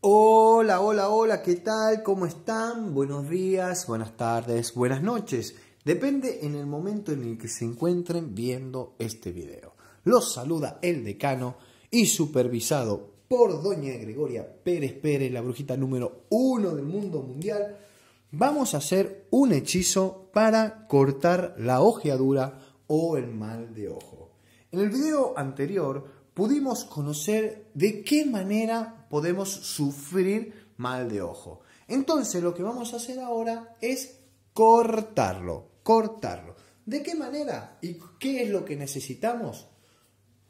Hola, hola, hola, ¿qué tal? ¿Cómo están? Buenos días, buenas tardes, buenas noches. Depende en el momento en el que se encuentren viendo este video. Los saluda el decano y supervisado por doña Gregoria Pérez Pérez, la brujita número uno del mundo mundial. Vamos a hacer un hechizo para cortar la ojeadura o el mal de ojo. En el video anterior pudimos conocer de qué manera podemos sufrir mal de ojo. Entonces lo que vamos a hacer ahora es cortarlo, cortarlo. ¿De qué manera? ¿Y qué es lo que necesitamos?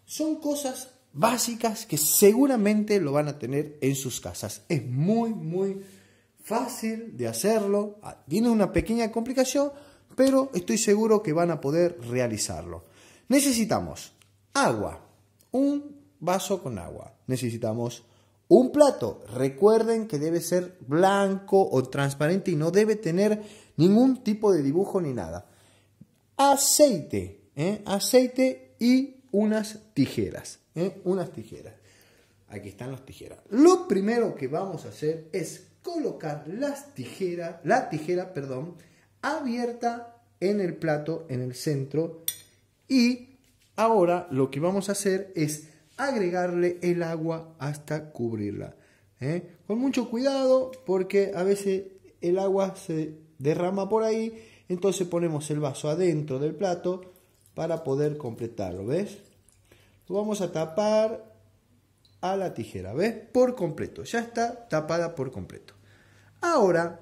Son cosas básicas que seguramente lo van a tener en sus casas. Es muy, muy fácil de hacerlo. Tiene ah, una pequeña complicación, pero estoy seguro que van a poder realizarlo. Necesitamos agua, un vaso con agua. Necesitamos un plato, recuerden que debe ser blanco o transparente y no debe tener ningún tipo de dibujo ni nada. Aceite, ¿eh? aceite y unas tijeras, ¿eh? unas tijeras. Aquí están las tijeras. Lo primero que vamos a hacer es colocar las tijeras, la tijera, perdón, abierta en el plato, en el centro. Y ahora lo que vamos a hacer es agregarle el agua hasta cubrirla. ¿eh? Con mucho cuidado porque a veces el agua se derrama por ahí, entonces ponemos el vaso adentro del plato para poder completarlo, ¿ves? vamos a tapar a la tijera, ¿ves? Por completo, ya está tapada por completo. Ahora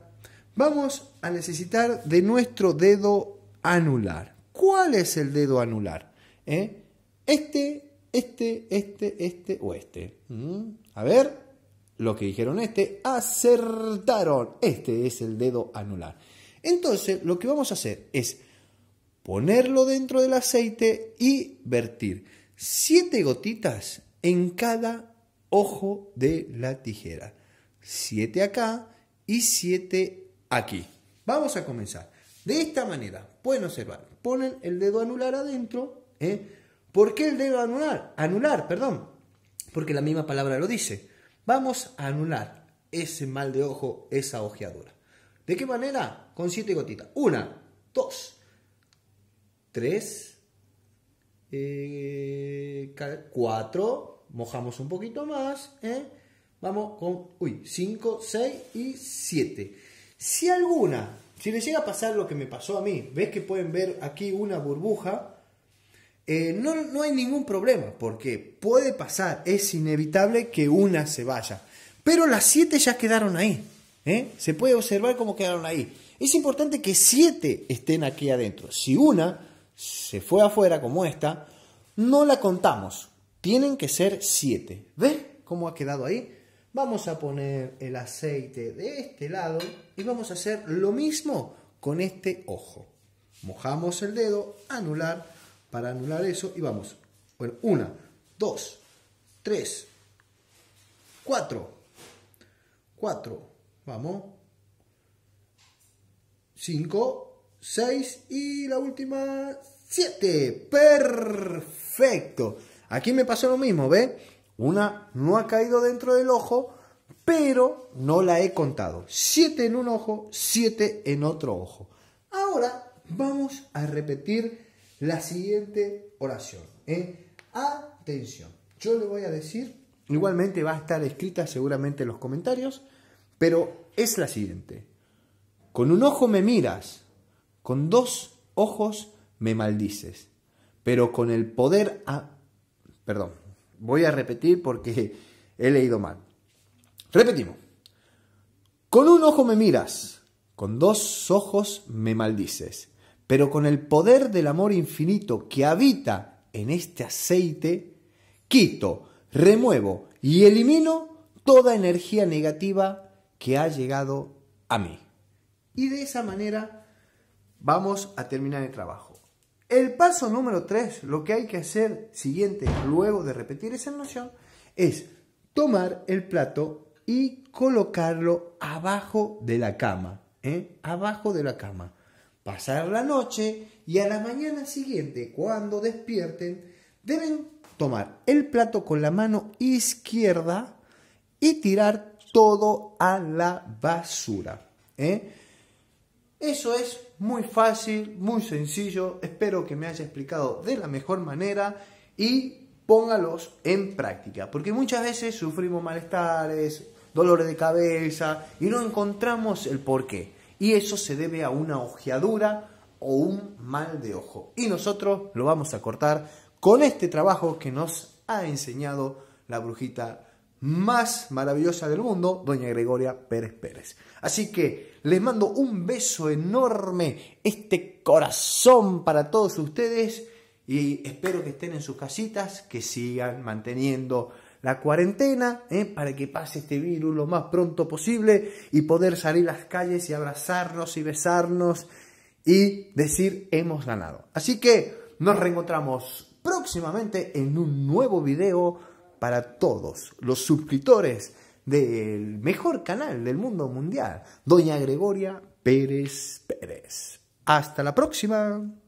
vamos a necesitar de nuestro dedo anular. ¿Cuál es el dedo anular? ¿Eh? Este este, este, este o este. Mm. A ver, lo que dijeron este, acertaron. Este es el dedo anular. Entonces, lo que vamos a hacer es ponerlo dentro del aceite y vertir siete gotitas en cada ojo de la tijera. Siete acá y siete aquí. Vamos a comenzar. De esta manera, pueden observar, ponen el dedo anular adentro, ¿eh? ¿Por qué el dedo anular? Anular, perdón. Porque la misma palabra lo dice. Vamos a anular ese mal de ojo, esa ojeadura. ¿De qué manera? Con siete gotitas. Una, dos, tres, eh, cuatro. Mojamos un poquito más. ¿eh? Vamos con, uy, cinco, seis y siete. Si alguna, si les llega a pasar lo que me pasó a mí, ves que pueden ver aquí una burbuja eh, no, hay ningún problema, porque puede pasar, es inevitable que una se vaya. Pero las siete ya quedaron ahí. ¿eh? Se puede observar cómo quedaron ahí. Es importante que siete estén aquí adentro. Si una se fue afuera como esta, no la contamos. Tienen que ser siete. ¿Ves cómo ha quedado ahí? Vamos a poner el aceite de este lado y vamos a hacer lo mismo con este ojo. Mojamos el dedo, anular para anular eso y vamos. Bueno, una, dos, tres, cuatro, cuatro, vamos, cinco, seis y la última, siete. Perfecto. Aquí me pasó lo mismo, ¿ve? Una no ha caído dentro del ojo, pero no la he contado. Siete en un ojo, siete en otro ojo. Ahora vamos a repetir la siguiente oración. ¿eh? Atención. Yo le voy a decir, igualmente va a estar escrita seguramente en los comentarios, pero es la siguiente. Con un ojo me miras, con dos ojos me maldices, pero con el poder... A... Perdón, voy a repetir porque he leído mal. Repetimos. Con un ojo me miras, con dos ojos me maldices, pero con el poder del amor infinito que habita en este aceite, quito, remuevo y elimino toda energía negativa que ha llegado a mí. Y de esa manera vamos a terminar el trabajo. El paso número 3, lo que hay que hacer siguiente, luego de repetir esa noción, es tomar el plato y colocarlo abajo de la cama. ¿eh? Abajo de la cama pasar la noche y a la mañana siguiente, cuando despierten, deben tomar el plato con la mano izquierda y tirar todo a la basura. ¿eh? Eso es muy fácil, muy sencillo. Espero que me haya explicado de la mejor manera y póngalos en práctica, porque muchas veces sufrimos malestares, dolores de cabeza y no encontramos el porqué. Y eso se debe a una ojeadura o un mal de ojo. Y nosotros lo vamos a cortar con este trabajo que nos ha enseñado la brujita más maravillosa del mundo, doña Gregoria Pérez Pérez. Así que les mando un beso enorme, este corazón para todos ustedes y espero que estén en sus casitas, que sigan manteniendo la cuarentena ¿eh? para que pase este virus lo más pronto posible y poder salir a las calles y abrazarnos y besarnos y decir hemos ganado. Así que nos reencontramos próximamente en un nuevo video para todos los suscriptores del mejor canal del mundo mundial, Doña Gregoria Pérez Pérez. Hasta la próxima.